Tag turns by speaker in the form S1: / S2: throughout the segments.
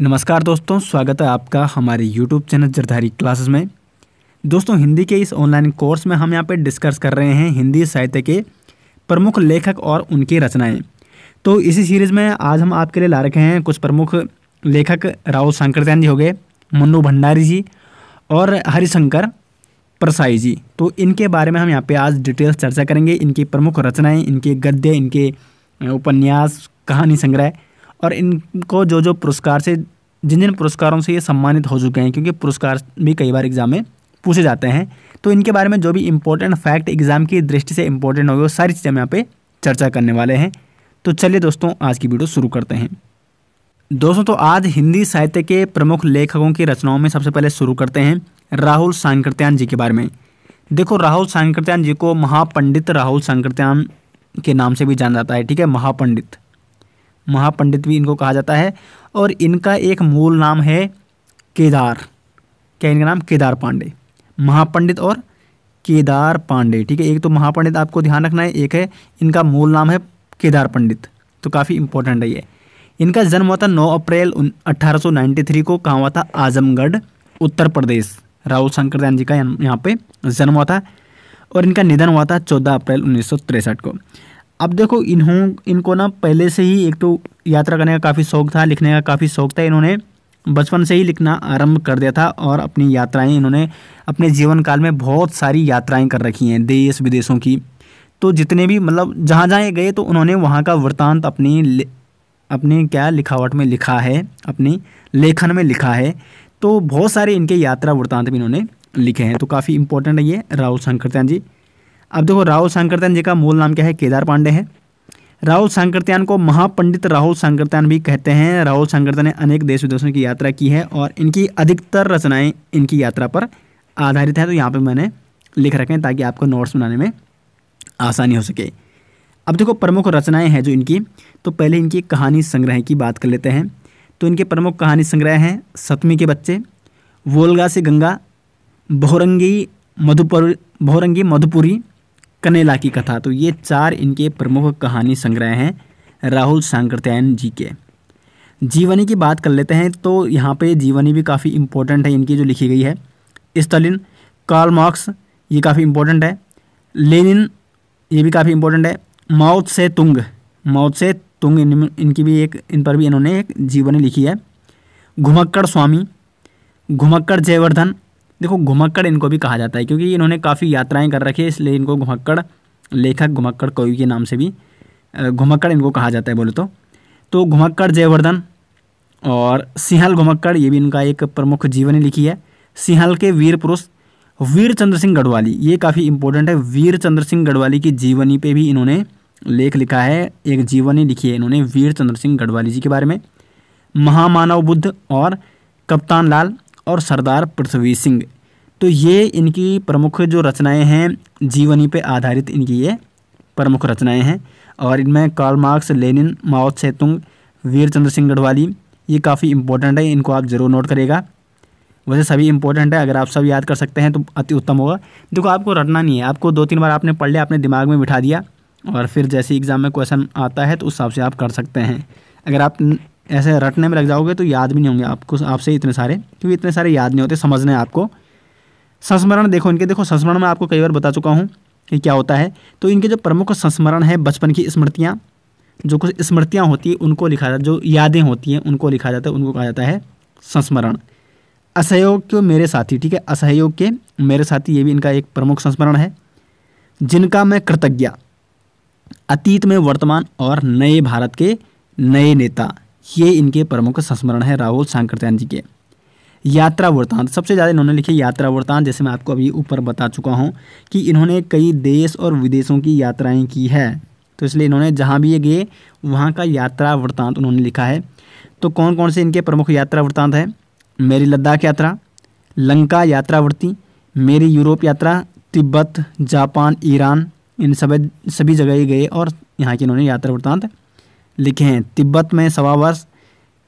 S1: नमस्कार दोस्तों स्वागत है आपका हमारे यूट्यूब चैनल जरधारी क्लासेस में दोस्तों हिंदी के इस ऑनलाइन कोर्स में हम यहाँ पर डिस्कस कर रहे हैं हिंदी साहित्य के प्रमुख लेखक और उनकी रचनाएं तो इसी सीरीज़ में आज हम आपके लिए ला रखे हैं कुछ प्रमुख लेखक राहुल शंकरदयान जी हो गए मुन्नू भंडारी जी और हरिशंकर परसाई जी तो इनके बारे में हम यहाँ पर आज डिटेल्स चर्चा करेंगे इनकी प्रमुख रचनाएँ इनके गद्य इनके उपन्यास कहानी संग्रह और इनको जो जो पुरस्कार से जिन जिन पुरस्कारों से ये सम्मानित हो चुके हैं क्योंकि पुरस्कार भी कई बार एग्जाम में पूछे जाते हैं तो इनके बारे में जो भी इंपॉर्टेंट फैक्ट एग्जाम की दृष्टि से इंपॉर्टेंट होगी वो सारी चीज़ें हम यहाँ पे चर्चा करने वाले हैं तो चलिए दोस्तों आज की वीडियो शुरू करते हैं दोस्तों तो आज हिंदी साहित्य के प्रमुख लेखकों की रचनाओं में सबसे पहले शुरू करते हैं राहुल सांकृत्यान जी के बारे में देखो राहुल सांकृत्यान जी को महापंडित राहुल सांकृत्यान के नाम से भी जाना जाता है ठीक है महापंडित महापंडित भी इनको कहा जाता है और इनका एक मूल नाम है केदार क्या इनका नाम केदार पांडे महापंडित और केदार पांडे ठीक है एक तो महापंडित आपको ध्यान रखना है एक है इनका मूल नाम है केदार पंडित तो काफ़ी इंपॉर्टेंट है ये इनका जन्म हुआ था 9 अप्रैल 1893 को कहाँ हुआ था आजमगढ़ उत्तर प्रदेश राहुल शंकर दयान जी का यहाँ पे जन्म हुआ था और इनका निधन हुआ था 14 अप्रैल उन्नीस को अब देखो इन्हों इनको ना पहले से ही एक तो यात्रा करने का काफ़ी शौक था लिखने का काफ़ी शौक था इन्होंने बचपन से ही लिखना आरंभ कर दिया था और अपनी यात्राएं इन्होंने अपने जीवन काल में बहुत सारी यात्राएं कर रखी हैं देश विदेशों की तो जितने भी मतलब जहाँ जहाँ गए तो उन्होंने वहाँ का वृतांत अपनी अपने क्या लिखावट में लिखा है अपनी लेखन में लिखा है तो बहुत सारे इनके यात्रा वृतांत भी इन्होंने लिखे हैं तो काफ़ी इंपॉर्टेंट है ये राहुल शंकरत्यान जी अब देखो राहुल शंकरत्यान जी का मूल नाम क्या है केदार पांडे है राहुल शंकरत्यान को महापंडित राहुल शंकरत्यान भी कहते हैं राहुल शंकरत्यान ने अनेक देश विदेशों की यात्रा की है और इनकी अधिकतर रचनाएं इनकी यात्रा पर आधारित है तो यहाँ पर मैंने लिख रखें ताकि आपको नोट्स बनाने में आसानी हो सके अब देखो प्रमुख रचनाएँ हैं जो इनकी तो पहले इनकी कहानी संग्रह की बात कर लेते हैं तो इनके प्रमुख कहानी संग्रह हैं सतमी के बच्चे वोलगा से गंगा बहुरंगी मधुपुर बहुरंगी मधुपुरी कनेला की कथा तो ये चार इनके प्रमुख कहानी संग्रह हैं राहुल सांकृत्यायन जी के जीवनी की बात कर लेते हैं तो यहाँ पे जीवनी भी काफ़ी इम्पोर्टेंट है इनकी जो लिखी गई है स्टालिन कार्ल मार्क्स ये काफ़ी इम्पोर्टेंट है लेनिन ये भी काफ़ी इम्पोर्टेंट है मौत से तुंग मौत से तुंग इन इनकी भी एक इन पर भी इन्होंने एक जीवनी लिखी है घुमक्कड़ स्वामी घुमक्कड़ जयवर्धन देखो घुमक्कड़ इनको भी कहा जाता है क्योंकि इन्होंने काफ़ी यात्राएं कर रखी है इसलिए इनको घुमक्कड़ लेखक घुमक्कड़ कवि के नाम से भी घुमक्कड़ इनको कहा जाता है बोले तो तो घुमक्कड़ जयवर्धन और सिंहल घुमक्कड़ ये भी इनका एक प्रमुख जीवनी लिखी है सिंहल के वीर पुरुष वीर चंद्र सिंह गढ़वाली ये काफ़ी इंपॉर्टेंट है वीर चंद्र सिंह गढ़वाली की जीवनी पर भी इन्होंने लेख लिखा है एक जीवनी लिखी है इन्होंने वीर चंद्र सिंह गढ़वाली जी के बारे में महामानव बुद्ध और कप्तान लाल और सरदार पृथ्वी सिंह तो ये इनकी प्रमुख जो रचनाएं हैं जीवनी पे आधारित इनकी ये प्रमुख रचनाएं हैं और इनमें Karl Marx Lenin Mao Tsetung Veer Chandra Singh Garhwali ये काफ़ी इंपॉर्टेंट है इनको आप ज़रूर नोट करेगा वैसे सभी इंपॉर्टेंट है अगर आप सब याद कर सकते हैं तो अति उत्तम होगा देखो आपको रटना नहीं है आपको दो तीन बार आपने पढ़ लिया आपने दिमाग में बिठा दिया और फिर जैसे एग्ज़ाम में क्वेश्चन आता है तो उस हिसाब से आप कर सकते हैं अगर आप ऐसे रटने में लग जाओगे तो याद भी नहीं होंगे आपको आपसे इतने सारे क्योंकि इतने सारे याद नहीं होते समझने आपको संस्मरण देखो इनके देखो संस्मरण मैं आपको कई बार बता चुका हूँ कि क्या होता है तो इनके जो प्रमुख संस्मरण है बचपन की स्मृतियाँ जो कुछ स्मृतियाँ होती हैं उनको लिखा जाता है जो यादें होती हैं उनको लिखा जाता है उनको कहा जाता है संस्मरण असहयोग के मेरे साथी ठीक है असहयोग के मेरे साथी ये भी इनका एक प्रमुख संस्मरण है जिनका मैं कृतज्ञ अतीत में वर्तमान और नए भारत के नए नेता ये इनके प्रमुख संस्मरण है राहुल शांकरत्यान जी के यात्रा वृत्तांत सबसे ज़्यादा इन्होंने लिखे यात्रा वृत्तांत जैसे मैं आपको अभी ऊपर बता चुका हूँ कि इन्होंने कई देश और विदेशों की यात्राएं की है तो इसलिए इन्होंने जहाँ भी ये गए वहाँ का यात्रा वृत्तांत उन्होंने लिखा है तो कौन कौन से इनके प्रमुख यात्रा वृत्तांत हैं मेरी लद्दाख यात्रा लंका यात्रावृत्ति मेरी यूरोप यात्रा तिब्बत जापान ईरान इन सब सभी जगह गए और यहाँ के इन्होंने यात्रा वृत्तांत लिखे हैं तिब्बत में सवा वर्ष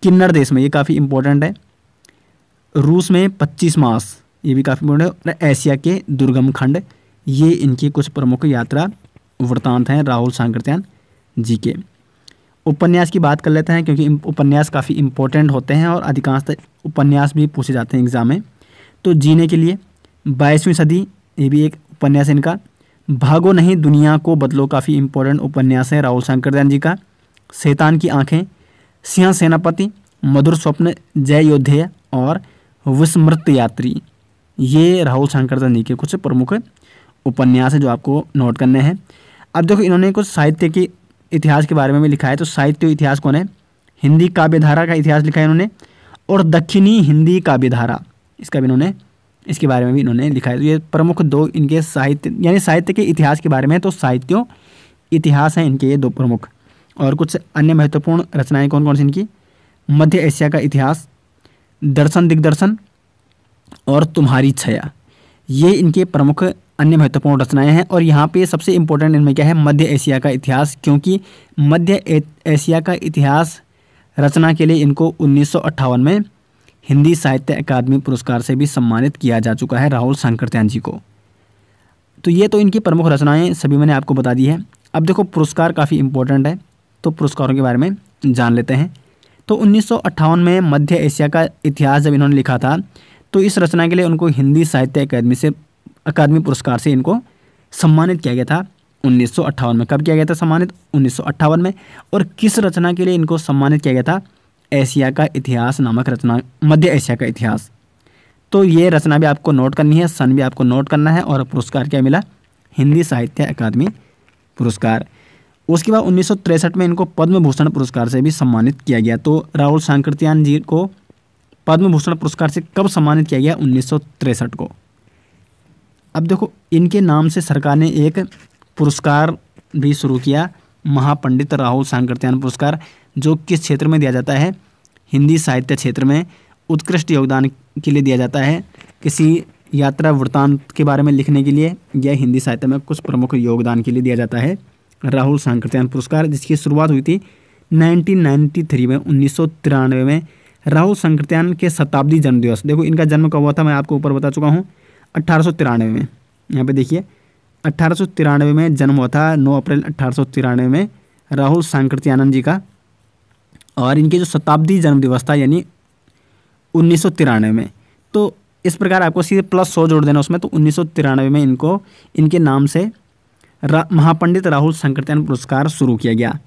S1: किन्नर देश में ये काफ़ी इंपॉर्टेंट है रूस में पच्चीस मास ये भी काफ़ी इंपॉर्टेंट है एशिया के दुर्गम खंड ये इनके कुछ प्रमुख यात्रा वृतांत हैं राहुल सांकृत्यान जी के उपन्यास की बात कर लेते हैं क्योंकि उपन्यास काफ़ी इंपॉर्टेंट होते हैं और अधिकांश उपन्यास भी पूछे जाते हैं एग्ज़ाम में तो जीने के लिए बाईसवीं सदी ये भी एक उपन्यास इनका भागो नहीं दुनिया को बदलो काफ़ी इंपॉर्टेंट उपन्यास है राहुल शंकर जी का शैतान की आंखें सिंह सेनापति मधुर स्वप्न जय योद्धे और विस्मृत यात्री ये राहुल शंकर जी के कुछ प्रमुख उपन्यास हैं जो आपको नोट करने हैं अब देखो इन्होंने कुछ साहित्य के इतिहास के बारे में भी लिखा है तो साहित्य इतिहास कौन है हिंदी काव्यधारा का इतिहास लिखा है इन्होंने और दक्षिणी हिंदी काव्यधारा इसका भी इन्होंने इसके बारे में भी इन्होंने लिखा है तो ये प्रमुख दो इनके साहित्य यानी साहित्य के इतिहास के बारे में तो साहित्यों इतिहास हैं इनके ये दो प्रमुख और कुछ अन्य महत्वपूर्ण रचनाएं कौन कौन सी इनकी मध्य एशिया का इतिहास दर्शन दिग्दर्शन और तुम्हारी छया ये इनके प्रमुख अन्य महत्वपूर्ण रचनाएं हैं और यहाँ पे सबसे इम्पोर्टेंट इनमें क्या है मध्य एशिया का इतिहास क्योंकि मध्य एशिया का इतिहास रचना के लिए इनको उन्नीस में हिंदी साहित्य अकादमी पुरस्कार से भी सम्मानित किया जा चुका है राहुल शंकरत्यान जी को तो ये तो इनकी प्रमुख रचनाएं सभी मैंने आपको बता दी है अब देखो पुरस्कार काफ़ी इंपॉर्टेंट है तो पुरस्कारों के बारे में जान लेते हैं तो उन्नीस में मध्य एशिया का इतिहास जब इन्होंने लिखा था तो इस रचना के लिए उनको हिंदी साहित्य अकादमी से अकादमी पुरस्कार से इनको सम्मानित किया गया था उन्नीस में कब किया गया था सम्मानित उन्नीस में और किस रचना के लिए इनको सम्मानित किया गया था एशिया का इतिहास नामक रचना मध्य एशिया का इतिहास तो ये रचना भी आपको नोट करनी है सन भी आपको नोट करना है और पुरस्कार क्या मिला हिंदी साहित्य अकादमी पुरस्कार उसके बाद उन्नीस में इनको पद्म भूषण पुरस्कार से भी सम्मानित किया गया तो राहुल सांकृत्यान जी को पद्म भूषण पुरस्कार से कब सम्मानित किया गया उन्नीस को अब देखो इनके नाम से सरकार ने एक पुरस्कार भी शुरू किया महापंडित राहुल सांकृत्यान पुरस्कार जो किस क्षेत्र में दिया जाता है हिंदी साहित्य क्षेत्र में उत्कृष्ट योगदान के लिए दिया जाता है किसी यात्रा वृत्तांत के बारे में लिखने के लिए या हिंदी साहित्य में कुछ प्रमुख योगदान के लिए दिया जाता है राहुल सांकृत्यान पुरस्कार जिसकी शुरुआत हुई थी 1993 में उन्नीस में राहुल सांकृत्यान के शताब्दी जन्म दिवस देखो इनका जन्म कब हुआ था मैं आपको ऊपर बता चुका हूँ अट्ठारह में यहाँ पे देखिए अट्ठारह में जन्म हुआ था नौ अप्रैल अट्ठारह में राहुल सांकृत्यानंद जी का और इनके जो शताब्दी जन्म दिवस था यानी उन्नीस में तो इस प्रकार आपको सीधे प्लस सौ जोड़ देना उसमें तो उन्नीस में इनको इनके नाम से रा, महापंडित राहुल संकीर्तन पुरस्कार शुरू किया गया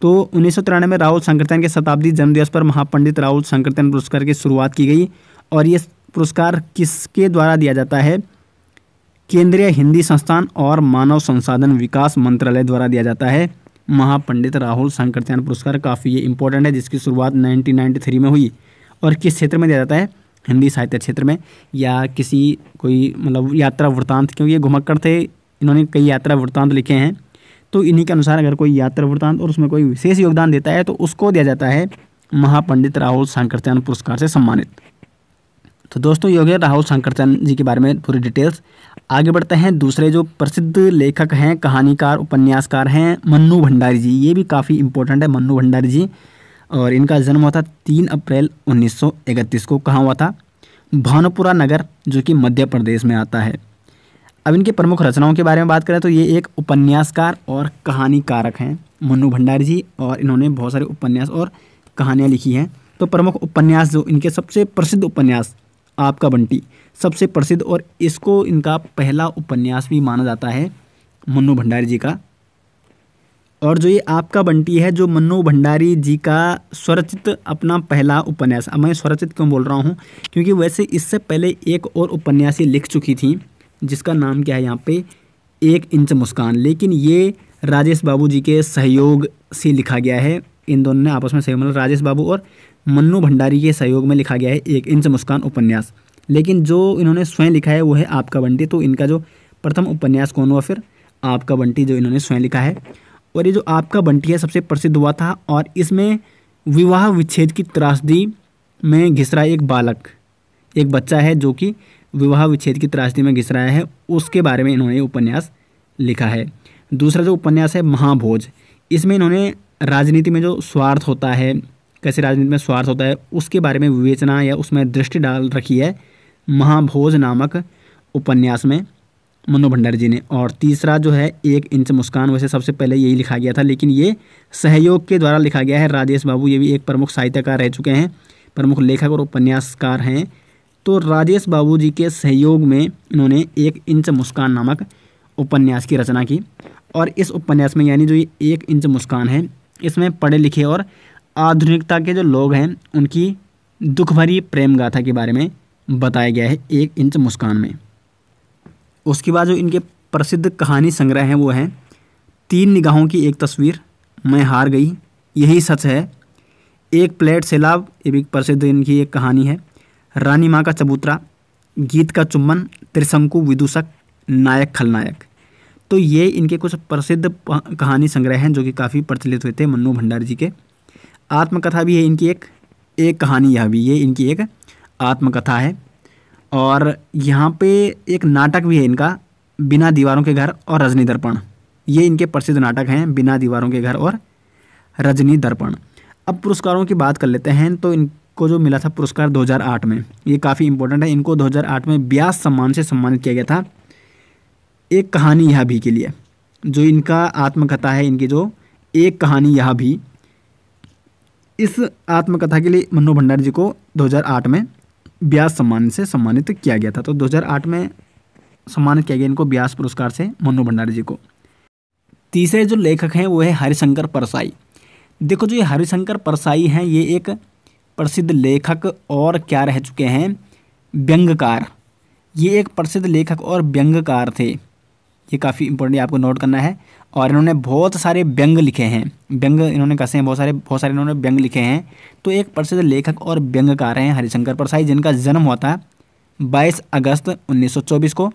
S1: तो उन्नीस में राहुल संकीर्तन के शताब्दी जन्मदिवस पर महापंडित राहुल संकीर्तन पुरस्कार की शुरुआत की गई और ये पुरस्कार किसके द्वारा दिया जाता है केंद्रीय हिंदी संस्थान और मानव संसाधन विकास मंत्रालय द्वारा दिया जाता है महापंडित राहुल शंकरत्यान पुरस्कार काफ़ी ये इंपॉर्टेंट है जिसकी शुरुआत 1993 में हुई और किस क्षेत्र में दिया जाता है हिंदी साहित्य क्षेत्र में या किसी कोई मतलब यात्रा वृत्तांत क्योंकि ये घुमक्कड़ थे इन्होंने कई यात्रा वृत्तांत लिखे हैं तो इन्हीं के अनुसार अगर कोई यात्रा वृत्तांत और उसमें कोई विशेष योगदान देता है तो उसको दिया जाता है महापंडित राहुल शंकरचंद पुरस्कार से सम्मानित तो दोस्तों योग्य राहुल शंकरचंद जी के बारे में पूरी डिटेल्स आगे बढ़ते हैं दूसरे जो प्रसिद्ध लेखक हैं कहानीकार उपन्यासकार हैं मन्नू भंडारी जी ये भी काफ़ी इंपॉर्टेंट है मन्नू भंडारी जी और इनका जन्म हुआ था तीन अप्रैल उन्नीस को कहाँ हुआ था भानुपुरा नगर जो कि मध्य प्रदेश में आता है अब इनके प्रमुख रचनाओं के बारे में बात करें तो ये एक उपन्यासकार और कहानी कारक हैं मनु भंडारी जी और इन्होंने बहुत सारे उपन्यास और कहानियाँ लिखी हैं तो प्रमुख उपन्यास जो इनके सबसे प्रसिद्ध उपन्यास आपका बंटी सबसे प्रसिद्ध और इसको इनका पहला उपन्यास भी माना जाता है मनु भंडारी जी का और जो ये आपका बंटी है जो मनु भंडारी जी का स्वरचित अपना पहला उपन्यास अब मैं स्वरचित क्यों बोल रहा हूँ क्योंकि वैसे इससे पहले एक और उपन्यास ये लिख चुकी थी जिसका नाम क्या है यहाँ पे एक इंच मुस्कान लेकिन ये राजेश बाबू जी के सहयोग से लिखा गया है इन दोनों ने आपस में सहयोग मतलब राजेश बाबू और मन्नू भंडारी के सहयोग में लिखा गया है एक इंच मुस्कान उपन्यास लेकिन जो इन्होंने स्वयं लिखा है वो है आपका बंटी तो इनका जो प्रथम उपन्यास कौन हुआ फिर आपका बंटी जो इन्होंने स्वयं लिखा है और ये जो आपका बंटी है सबसे प्रसिद्ध हुआ था और इसमें विवाह विच्छेद की त्रासदी में घिसरा एक बालक एक बच्चा है जो कि विवाह विच्छेद की त्रासदी में घिस रहा है उसके बारे में इन्होंने उपन्यास लिखा है दूसरा जो उपन्यास है महाभोज इसमें इन्होंने राजनीति में जो स्वार्थ होता है कैसे राजनीति में स्वार्थ होता है उसके बारे में विवेचना या उसमें दृष्टि डाल रखी है महाभोज नामक उपन्यास में मनु भंडारी जी ने और तीसरा जो है एक इंच मुस्कान वैसे सबसे पहले यही लिखा गया था लेकिन ये सहयोग के द्वारा लिखा गया है राजेश बाबू ये भी एक प्रमुख साहित्यकार रह चुके हैं प्रमुख लेखक और उपन्यासकार हैं तो राजेश बाबूजी के सहयोग में इन्होंने एक इंच मुस्कान नामक उपन्यास की रचना की और इस उपन्यास में यानी जो ये एक इंच मुस्कान है इसमें पढ़े लिखे और आधुनिकता के जो लोग हैं उनकी दुख भरी प्रेम गाथा के बारे में बताया गया है एक इंच मुस्कान में उसके बाद जो इनके प्रसिद्ध कहानी संग्रह हैं वो हैं तीन निगाहों की एक तस्वीर मैं हार गई यही सच है एक प्लेट सैलाब ये भी प्रसिद्ध इनकी एक कहानी है रानी माँ का चबूतरा गीत का चुम्बन त्रिशंकु विदूषक नायक खलनायक तो ये इनके कुछ प्रसिद्ध कहानी संग्रह हैं जो कि काफ़ी प्रचलित हुए थे मन्नू भंडारी जी के आत्मकथा भी है इनकी एक एक कहानी यह भी ये इनकी एक आत्मकथा है और यहाँ पे एक नाटक भी है इनका बिना दीवारों के घर और रजनी दर्पण ये इनके प्रसिद्ध नाटक हैं बिना दीवारों के घर और रजनी दर्पण अब पुरस्कारों की बात कर लेते हैं तो इन को जो मिला था पुरस्कार 2008 में ये काफ़ी इंपॉर्टेंट है इनको 2008 में ब्यास सम्मान से सम्मानित किया गया था एक कहानी यह भी के लिए जो इनका आत्मकथा है इनकी जो एक कहानी यह भी इस आत्मकथा के लिए मनु भंडारी जी को 2008 में ब्यास सम्मान से सम्मानित किया गया था तो 2008 में सम्मानित किया गया इनको ब्यास पुरस्कार से मनु भंडारी जी को तीसरे जो लेखक हैं वो है हरिशंकर परसाई देखो जो ये हरिशंकर परसाई हैं ये एक प्रसिद्ध लेखक और क्या रह चुके हैं व्यंगकार ये एक प्रसिद्ध लेखक और व्यंगकार थे ये काफ़ी इंपॉर्टेंट आपको नोट करना है और इन्होंने बहुत सारे व्यंग लिखे हैं व्यंग इन्होंने कसे हैं बहुत सारे बहुत सारे इन्होंने व्यंग लिखे हैं तो एक प्रसिद्ध लेखक और व्यंगकार हैं हरिशंकर प्रसाई जिनका जन्म हुआ था 22 अगस्त 1924 को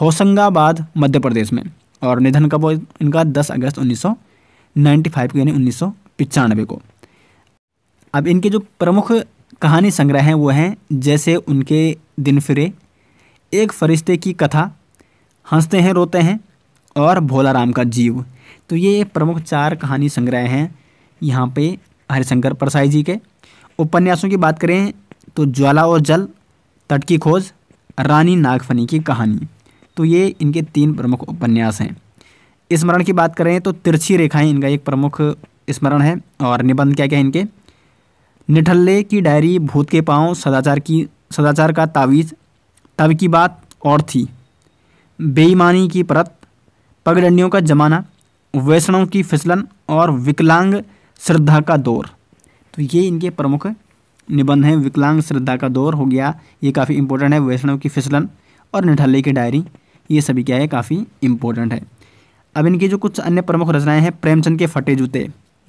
S1: होशंगाबाद मध्य प्रदेश में और निधन कब इनका 10 अगस्त 1995 को यानी उन्नीस को अब इनके जो प्रमुख कहानी संग्रह हैं वो हैं जैसे उनके दिन फिरे एक फरिश्ते की कथा हंसते हैं रोते हैं और भोला राम का जीव तो ये प्रमुख चार कहानी संग्रह हैं यहाँ पे हरिशंकर प्रसाई जी के उपन्यासों की बात करें तो ज्वाला और जल तट की खोज रानी नागफनी की कहानी तो ये इनके तीन प्रमुख उपन्यास हैं स्मरण की बात करें तो तिरछी रेखाएं इनका एक प्रमुख स्मरण है और निबंध क्या क्या है इनके निठल्ले की डायरी भूत के पाँव सदाचार की सदाचार का तावीज़ तब की बात और थी बेईमानी की परत पगडंडियों का जमाना वैष्णव की फिसलन और विकलांग श्रद्धा का दौर तो ये इनके प्रमुख निबंध हैं विकलांग श्रद्धा का दौर हो गया ये काफ़ी इंपॉर्टेंट है वैष्णव की फिसलन और निठल्ले की डायरी ये सभी क्या है काफ़ी इंपॉर्टेंट है अब इनकी जो कुछ अन्य प्रमुख रचनाएं हैं प्रेमचंद के फटे जूते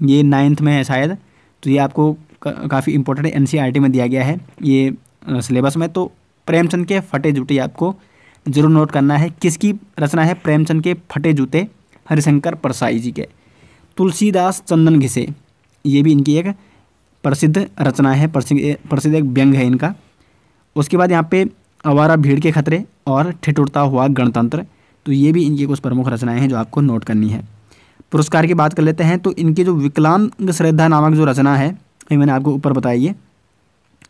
S1: ये नाइन्थ में है शायद तो ये आपको काफ़ी इंपॉर्टेंट एन में दिया गया है ये सिलेबस में तो प्रेमचंद के फटे जूते आपको जरूर नोट करना है किसकी रचना है प्रेमचंद के फटे जूते हरिशंकर परसाई जी के तुलसीदास चंदन घिसे ये भी इनकी एक प्रसिद्ध रचना है प्रसिद्ध एक व्यंग है इनका उसके बाद यहाँ पे आवारा भीड़ के खतरे और ठिठुरता हुआ गणतंत्र तो ये भी इनकी कुछ प्रमुख रचनाएं हैं जो आपको नोट करनी है पुरस्कार की बात कर लेते हैं तो इनकी जो विकलांग श्रद्धा नामक जो रचना है ये मैंने आपको ऊपर बताया ये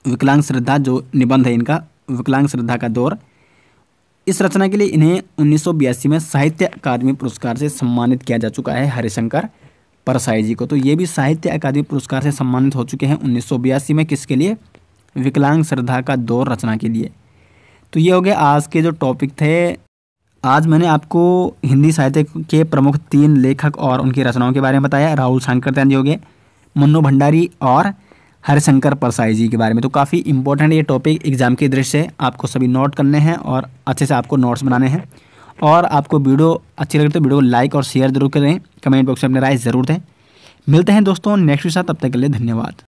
S1: विकलांग श्रद्धा जो निबंध है इनका विकलांग श्रद्धा का दौर इस रचना के लिए इन्हें उन्नीस में साहित्य अकादमी पुरस्कार से सम्मानित किया जा चुका है हरिशंकर परसाई जी को तो ये भी साहित्य अकादमी पुरस्कार से सम्मानित हो चुके हैं उन्नीस में किसके लिए विकलांग श्रद्धा का दौर रचना के लिए तो ये हो गया आज के जो टॉपिक थे आज मैंने आपको हिंदी साहित्य के प्रमुख तीन लेखक और उनकी रचनाओं के बारे में बताया राहुल शंकर जी हो गए मुन्नू भंडारी और हरिशंकर परसाई जी के बारे में तो काफ़ी इंपॉर्टेंट ये टॉपिक एग्जाम की दृश्य से आपको सभी नोट करने हैं और अच्छे से आपको नोट्स बनाने हैं और आपको वीडियो अच्छी लगे तो वीडियो को लाइक और शेयर जरूर करें कमेंट बॉक्स में अपने राय ज़रूर दें मिलते हैं दोस्तों नेक्स्ट के साथ तब तक के लिए धन्यवाद